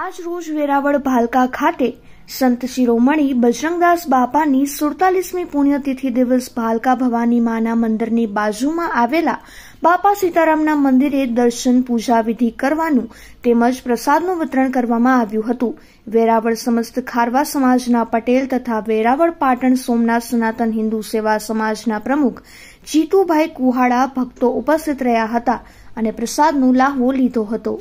આજ રોજ વેરાવળ ભાલકા ખાતે સંત શિરોમણી બજરંગદાસ બાપાની સુડતાલીસમી પુણ્યતિથિ દિવસ ભાલકા ભવાની માના મંદિરની બાજુમાં આવેલા બાપા સીતારામના મંદિરે દર્શન પૂજા વિધિ કરવાનું તેમજ પ્રસાદનું વિતરણ કરવામાં આવ્યું હતું વેરાવળ સમસ્ત ખારવા સમાજના પટેલ તથા વેરાવળ પાટણ સોમનાથ સનાતન હિન્દુ સેવા સમાજના પ્રમુખ જીતુભાઈ કુહાડા ભક્તો ઉપસ્થિત રહ્યા હતા અને પ્રસાદનો લાહવો લીધો હતો